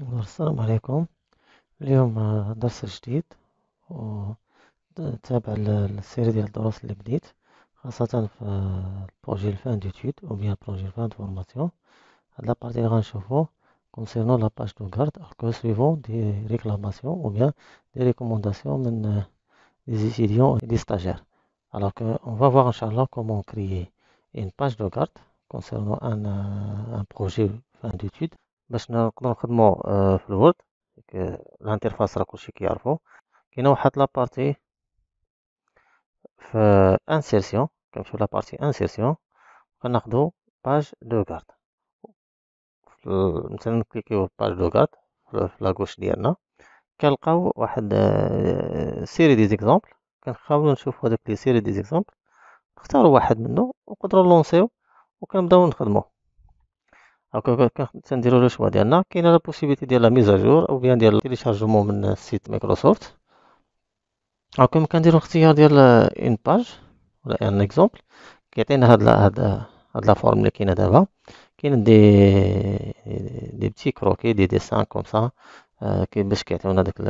Bonjour, salut à tous. Bienvenue dans le Sérédé Al-Daros Libdit. Un projet de fin d'étude ou bien un projet de fin de formation. à a passé un chevron concernant la page de garde que suivant des réclamations ou bien des recommandations euh, des étudiants et des stagiaires. Alors on va voir en chaleur comment créer une page de garde concernant un euh, projet de fin d'étude. باش نقدر نخدمو آه، في الوورد الانترفاس راه كلشي كيعرفو كاينه واحد لابارتي في انسيرسيون كنمشيو لابارتي انسيرسيون كناخدو باج دو كارد مثلا نكليكيو باج دو كارد في لاكوش ديالنا كنلقاو واحد سيري دي زيكزامبل كنحاولو نشوفو هادوك لي سيري دي زيكزامبل نختارو واحد منو ونقدرو نلونسيو وكنبداو نخدمو هكا كنديرو لو شوا ديالنا كاينه لا بوسيبيتي ديال لا ميزاجور او بيان ديال تيليشارجمون من السيت مايكروسوفت هكا كنديرو اختيار ديال اون باج ولا ان اكزومبل كيعطينا هاد هاد لا فورم اللي كاينه دابا كاين دي دي بتي كروكي دي ديسان كوم سا كي باش كيعطيونا داك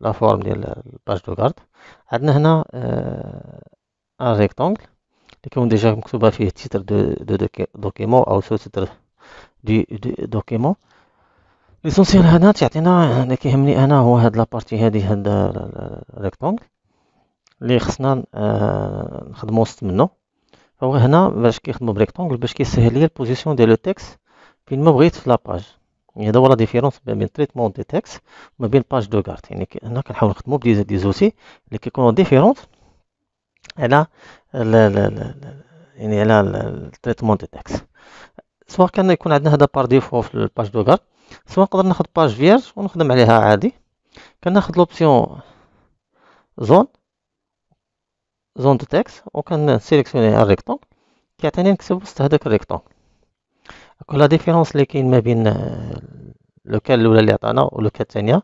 لا فورم ديال الباج دو غارد عندنا هنا ان ريكتونغل كيكون ديجا مكتوبه فيه تيتر دو, دو دوكيمون او سو تيتر دو, دو دوكيمون ليسونسيال هنا تعطينا انا كيهمني انا هو هاد لابارتي هادي هاد الريكتونغل اللي خصنا نخدمو وسط منه فهو هنا باش كيخدمو بريكتونغل باش كيسهل ليا البوزيسيون ديال لو تيكست فين ما بغيت في لاباج يعني هذا هو لا ديفيرونس ما بين تريتمون دي تيكست وما بين باج دو كارت يعني هنا كنحاول نخدمو بدي زوتي اللي كيكونو ديفيرونس على ال يعني على التريتمون دي تكس سواء كان يكون عندنا هذا بار ديفو في الباج دوغل سواء نقدر ناخد باج فيرج ونخدم عليها عادي كناخد لوبسيون زون زون دو تكست وكنسيليكسيوني الريكتون كيعطيني نكتب وسط هذاك الريكتون كل ديفيرونس اللي كاين ما بين آه، لوكال الاولى اللي عطانا ولوكال الثانيه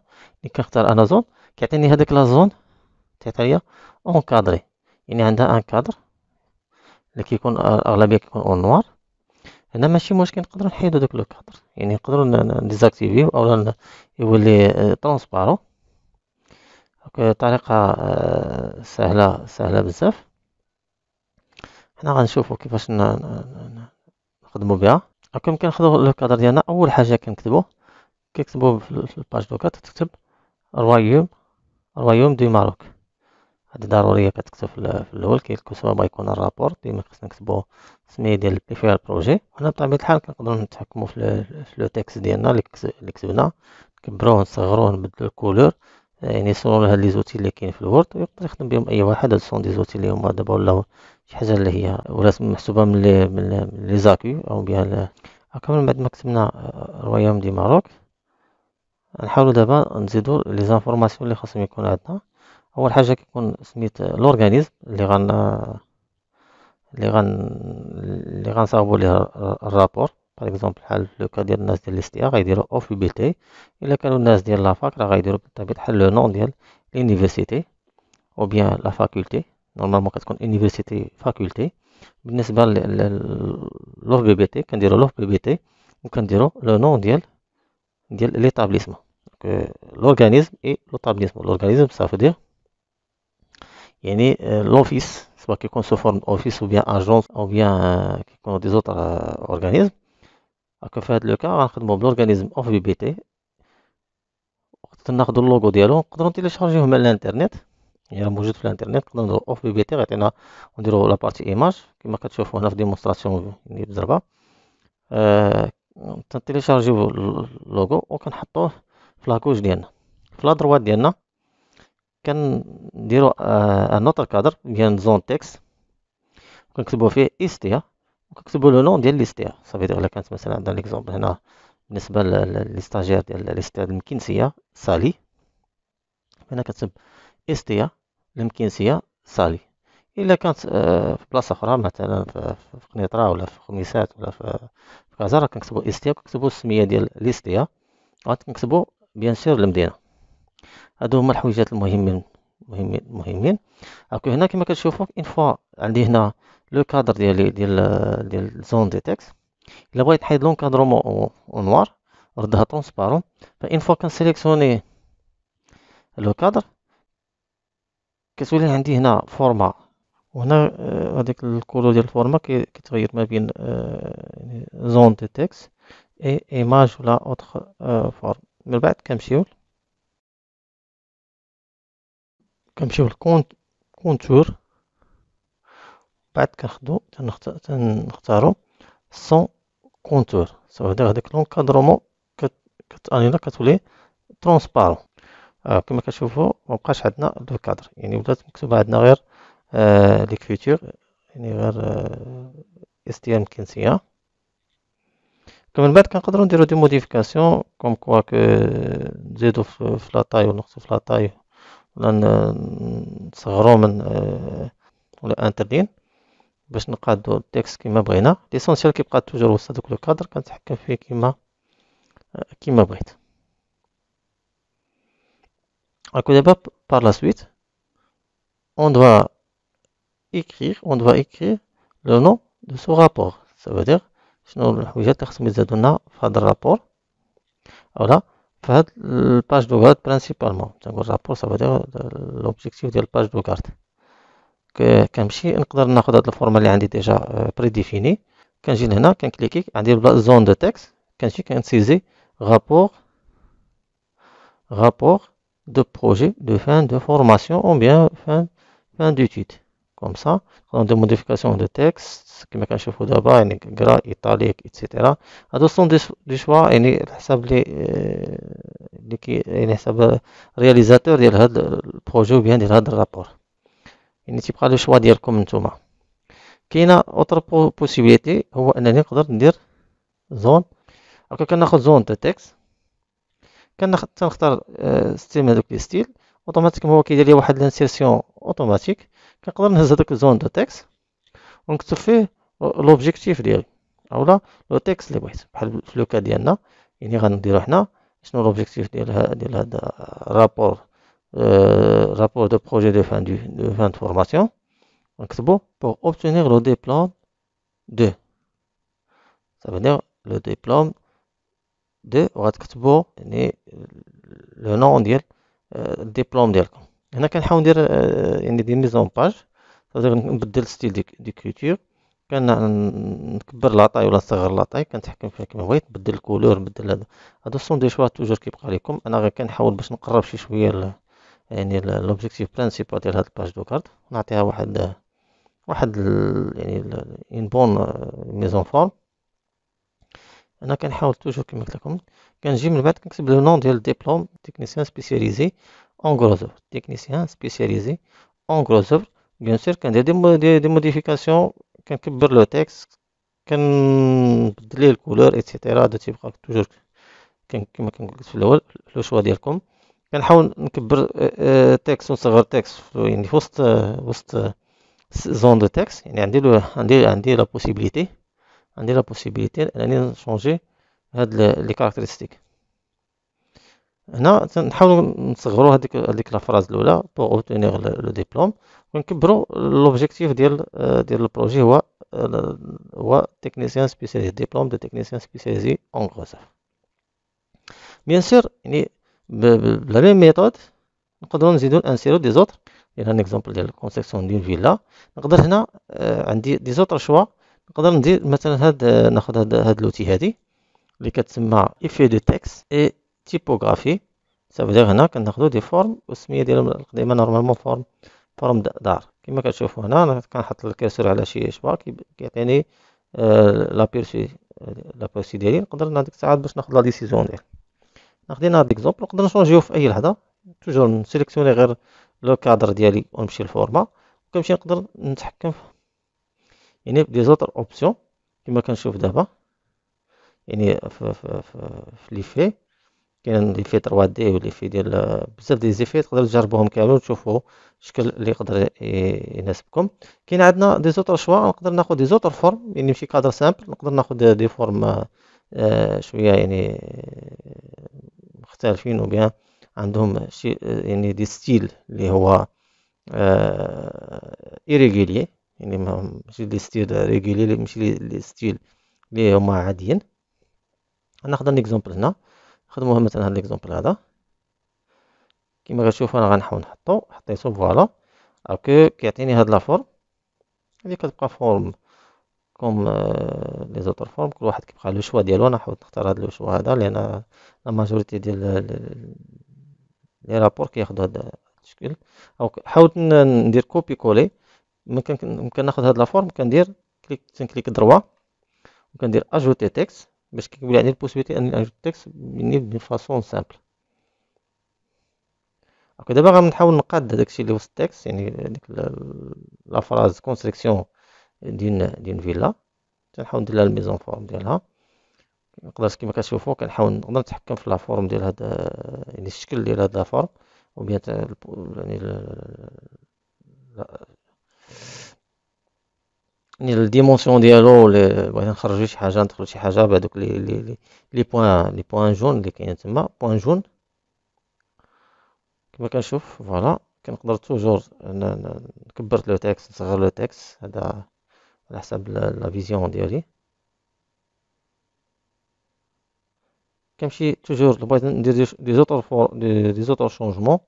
اللي كنختار انا زون كيعطيني هذاك لا زون تاع اون اونكادري يعني عندها ان كادر اللي كيكون اغلبيه كيكون اون نوار هنا ماشي مشكل نقدروا نحيدو داك لو كادر يعني نقدروا ديزاكتيفيو اولا يولي آه، ترونسبارو طريقه آه، سهله سهله بزاف حنا غنشوفو كيفاش نخدمو بها هكا يمكن ناخذ لو كادر ديالنا اول حاجه كنكتبو كنكتبو في الباج دوكا تكتب رويوم رويوم دي ماروك هادي ضرورية كتكتب في الأول كيكتبها با يكون الرابور ديما خصنا نكتبو السمية ديال البيفير البروجي هنا بطبيعة الحال كنقدرو نتحكمو في لو تيكست ديالنا اللي كتبنا نكبروه نصغروه نبدلو الكولور يعني سولون هاد لي زوتي اللي كاين في الوورد ويقدر يخدم بهم اي واحد هاد سون دي زوتي اللي هما دابا ولاو شي حاجه اللي هي ولات محسوبه من لي من لي زاكي او بها هكا من بعد ما كتبنا رويام دي ماروك نحاولو دابا نزيدو لي زانفورماسيون اللي خاصهم يكون عندنا اول حاجه كيكون سميت لورغانيزم اللي غن اللي غن اللي غنصاوبو ليه الرابور باغ اكزومبل بحال لو كا ديال الناس ديال الاستيا غيديرو اوف في بي تي الا كانوا الناس ديال لافاك راه غيديرو بالطبيعه بحال لو نون ديال لونيفرسيتي او بيان لا فاكولتي نورمالمون كتكون يونيفرسيتي فاكولتي بالنسبه لوف بي بي تي كنديرو لوف بي بي تي وكنديرو لو نون ديال ديال ليتابليسمون دونك لورغانيزم اي لوتابليسمون لورغانيزم سافو دير يعني لوفيس سواء كيكون سو فورم اوفيس او بيان اجونس او بيان كيكون دي زوتر اورغانيزم هكا في هاد لو كا غنخدمو بلورغانيزم اوف بي بي تي ناخدو اللوغو ديالو نقدرو نتيليشارجيوه من الانترنيت يعني راه موجود في الانترنيت نقدرو نديرو اوف بي بي تي غيعطينا ونديرو لا بارتي ايماج كيما كتشوفو هنا في ديمونستراسيون يعني بالضربه تنتيليشارجيو اللوغو وكنحطوه في لاكوج ديالنا في لا دروات ديالنا كنديرو انوتر كادر ديال زون تيكس كنكتبو فيه استيا وكنكتبو لو نون ديال ليستيا صافي الا كانت مثلا عندنا ليكزومبل هنا بالنسبه لي ستاجير ديال ليستيا المكنسيه سالي هنا كتب استيا المكنسيه سالي الا كانت في بلاصه اخرى مثلا في قنيطره ولا في خميسات ولا في كازا راه كنكتبو استيا وكنكتبو السميه ديال ليستيا عاد كنكتبو بيان سور المدينه هادو هما الحويجات المهمين مهمين مهمين اكو هنا كما كتشوفوا اون فوا عندي هنا لو كادر ديالي ديال ديال زون دي تكست الا بغيت نحيد لونكادرومون اون نوار ردها ترونسبارون فان فوا كنسيليكسيوني لو كادر كتولي عندي هنا فورما وهنا آه، هذيك الكولور ديال الفورما كيتغير ما بين زون دي تكست اي ايماج ولا اوتر آه، فورم من بعد كنمشيو كنمشيو للكونت كونتور بعد كنخدو تنختارو سون كونتور سو هذا هذاك لونكادرومون كتانيلا كتولي ترونسبارون آه كما كتشوفو مبقاش عندنا لو كادر يعني ولات مكتوبه عندنا غير آه ليكريتور يعني غير آه ام كنسيه كمن بعد كنقدرو نديرو دي موديفيكاسيون كوم كوا كو نزيدو في لاطاي ونقصو في لاطاي لان نصغرو من آه، ولا انتردين باش نقادو التكست كيما بغينا ليسونسيال كيبقى توجور وسط هادوك لو كادر كنتحكم فيه كيما آه، كيما بغيت اكو دابا بار لا سويت اون دوا ايكريغ اون دوا ايكريغ لو نو دو سو رابور سافو دير شنو الحويجات اللي خصهم يزادو لنا في هاد الرابور اولا page de garde principalement. le rapport, ça veut dire l'objectif de la page de garde. Que, comme si on peut le format est déjà prédéfini, quand j'ai là, quand je clique, on la zone de texte, quand je suis saisi, rapport, rapport de projet de fin de formation ou bien fin, fin d'étude. كوم سا ندير موديفيكاسيون دو تيكست كما كنشوفو دابا يعني كرا ايطاليك ايتترا هادو سون دي شوا يعني حساب لي اللي كي يعني حساب رياليزاتور ديال هاد البروجي وبيان ديال هاد الرابور يعني تيبقى لو شوا ديالكم نتوما كاينه اوتر بوسيبيليتي هو انني نقدر ندير زون هكا كناخد زون تاع تيكست كنختار ستيم هادوك لي ستيل Automatiquement, il y a une insertion automatique. Quand on a une zone de texte, on se fait l'objectif réel. Alors, le texte, le cas il va nous dire qu'il y a un objectif de rapport de projet de fin de formation. On se fait pour obtenir le diplôme 2. Ça veut dire le diplôme 2, on va se faire le nom réel. الدبلوم ديالكم هنا كنحاول ندير آه، يعني ندير ميزون باج نبدل ستيل ديك دي كولتور كنكبر لاطاي ولا نصغر لاطاي كنتحكم فيها كما بغيت نبدل الكولور نبدل هذا هادو سون دي شوا توجور كيبقى لكم انا غير كنحاول باش نقرب شي شويه ل... يعني لوبجيكتيف برينسيبال ديال هاد الباج دو كارد نعطيها واحد واحد ال... يعني ان اون بون ميزون فورم انا كنحاول توجور كما قلت لكم كنجي من بعد كنكتب لو نون ديال الدبلوم تيكنيسيان سبيسياليزي اون غروزوف تيكنيسيان سبيسياليزي اون غروزوف بيان سور كندير دي دي موديفيكاسيون كنكبر لو تيكست كنبدل ليه الكولور ايتترا دو تيبقى توجور كما كنقول في الاول لو شوا ديالكم كنحاول نكبر آه، آه، تيكست ونصغر تيكست يعني في وسط آه، وسط زون دو تيكست يعني عندي عندي عندي لا بوسيبيليتي عندي لا بوسيبيليتي انني نشونجي هاد لي كاركتيرستيك هنا تنحاولوا نصغروا هذيك هذيك لا فراز الاولى بوغ اوتينيغ لو ديبلوم ونكبروا لوبجيكتيف ديال ديال البروجي هو هو تكنيسيان سبيسياليزي ديبلوم دو تكنيسيان سبيسياليزي اون غوزاف بيان سور يعني بلا ميم ميثود نقدروا نزيدو انسيرو دي زوتر يعني ان اكزومبل ديال كونسيكسيون دي فيلا نقدر هنا آه، عندي دي زوتر شوا نقدر ندير مثلا هاد ناخذ هاد هاد لوتي هادي اللي كتسمى افي دو تكست اي تيبوغرافي سافدير هنا كناخدو دي فورم والسميه ديالهم القديمه نورمالمون فورم فورم دار كما كتشوفوا هنا انا كنحط الكرسور على شي شبار كيعطيني لابيرسي آه، لابيرسي ديالي نقدر هذيك الساعات باش ناخد لا ديسيزيون ديال ناخدينا هاد ليكزومبل نقدر نشونجيو في اي لحظه توجور نسيليكسيوني غير لو كادر ديالي ونمشي للفورما وكنمشي نقدر نتحكم يعني دي زوتر اوبسيون كما كنشوف دابا يعني في في في لي في كاين لي في 3 دي ولي في ديال بزاف ديال زيفي تقدروا تجربوهم كامل وتشوفوا الشكل اللي يقدر يناسبكم كاين عندنا دي زوتر شوا نقدر ناخذ دي زوتر فورم يعني ماشي كادر سامبل نقدر ناخذ دي فورم آه، شويه يعني آه، مختلفين وبيان عندهم شي آه، يعني دي ستيل اللي هو ايريغولي يعني ما ماشي لي ستيل ريغولي ماشي لي ستيل لي هما عاديين ناخذ ليكزومبل هنا نخدموها مثلا هاد ليكزومبل هذا كيما غتشوفوا انا غنحاول نحطو حطيتو فوالا اوكي كيعطيني هاد لا فورم هادي كتبقى فورم كوم لي زوتر فورم كل واحد كيبقى لو شوا ديالو انا حاولت نختار هاد لو شوا هذا لان لا ماجوريتي ديال لي رابور كياخدو هاد الشكل او حاولت ندير كوبي كولي ممكن ممكن ناخذ هاد لافورم كندير كليك تنكليك دروا وكندير اجوتي تيكست باش لي عندي البوسيبيتي اني اجوتي تيكست بني فاسون سامبل اوكي دابا غنحاول نقاد داكشي اللي وسط التكست يعني ديك لا فراز كونستركسيون ديال ديال فيلا تنحاول ندير لها الميزون فورم ديالها نقدر كما كتشوفوا كنحاول نقدر نتحكم في لا فورم ديال هاد يعني الشكل ديال هاد لا فورم وبيان يعني les dimensions de l'eau les points les points jaunes les points jaunes voilà toujours le texte le texte la vision de comme toujours des autres des autres changements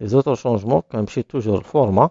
les autres changements comme je suis toujours format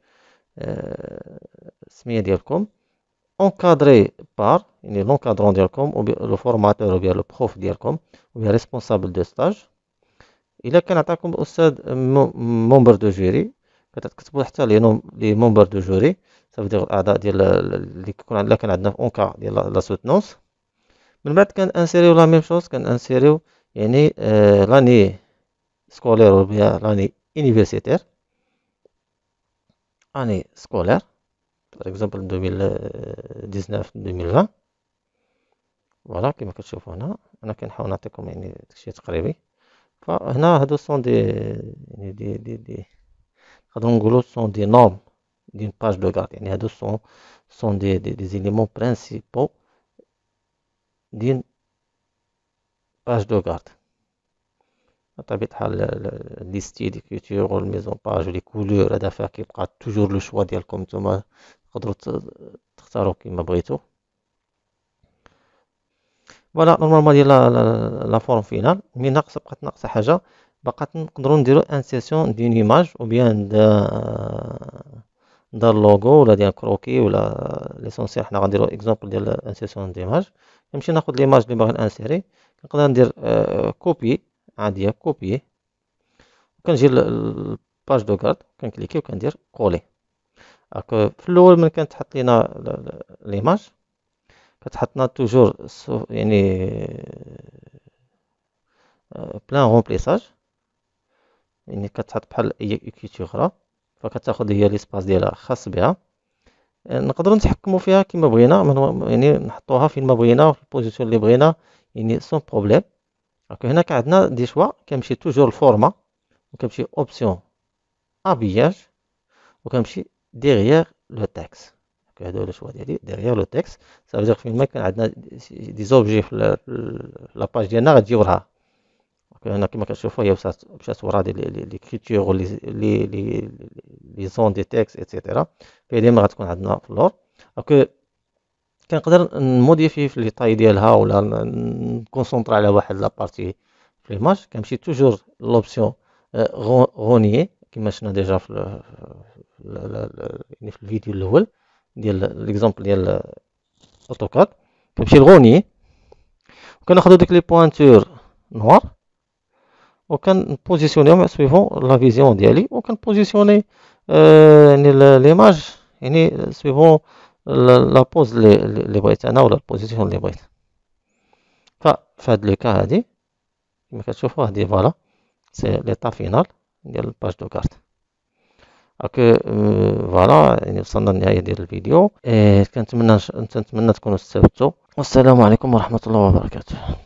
السميه آه، ديالكم اونكادري بار يعني لونكادرون ديالكم و لو فورماتور ديال لو بروف ديالكم وبيا ريسبونسابل دو ستاج الا كان عطاكم الاستاذ ممبر دو جوري كتكتبوا حتى لي لي ممبر دو جوري صافي ديال الاعضاء ديال اللي كيكون عندنا كان عندنا اونكا ديال لا سوتنونس من بعد كان انسيريو لا ميم شوز كان انسيريو يعني آه لاني سكولير ولا لاني يونيفرسيتير année scolaire, par exemple 2019-2020. Voilà, comme vous pouvez voir, on a comme une sont des, normes d'une page de garde. Ce sont, des éléments principaux d'une page de garde. بطبيعه الحال لي ستيل و الميزون باج لي كولور هدا فيها كيبقى توجور لو شوا ديالكم نتوما تقدرو تختارو كيما بغيتو فوالا نورمالمون ديال لا فورم فينال مي ناقصه بقات ناقصه حاجه بقات نقدرو نديرو انسيسيون دين ايماج او بيان دار لوغو ولا ديال كروكي ولا ليسونسيال حنا غنديرو اكزومبل ديال انسيسيون ديماج نمشي ناخد ليماج اللي باغي نانسيري نقدر ندير كوبي عاديه كوبيي وكنجي للباج دو كارد كنكليكي وكندير كولي في الاول من تحط لينا ليماج كتحطنا توجور يعني آه، بلان رومبليساج يعني كتحط بحال اي كيتي اخرى فكتاخد هي ليسباس ديالها خاص بها آه، نقدروا نتحكموا فيها كما بغينا يعني نحطوها فين ما بغينا في البوزيسيون اللي بغينا يعني سون بروبليم Il y a des choix, comme c'est toujours le format, comme c'est l'option habillage, ou comme c'est derrière le texte. Il y a choix derrière le texte. Ça veut dire que des objets, la page aura. Il des fois il l'écriture les ondes de texte, etc. كنقدر نموديفي في لي طاي ديالها ولا نكونسونطرا على واحد لابارتي في ليماج كنمشي توجور لوبسيون آه، غونيي كما شفنا ديجا في يعني في الفيديو الاول ديال ليكزامبل ديال اوتوكاد كنمشي لغونيي وكناخذ دوك لي بوانتور نوار وكنبوزيسيونيهم سويفون لا فيزيون ديالي وكنبوزيسيوني آه، يعني ليماج يعني سويفون لابوز اللي اللي بغيت انا ولا البوزيسيون اللي بغيت فهاد لو كا هادي كما كتشوفوا هادي فوالا سي ليطا فينال ديال الباج دو كارت هاك فوالا يعني وصلنا للنهايه ديال الفيديو كنتمنى تكونوا استفدتوا والسلام عليكم ورحمه الله وبركاته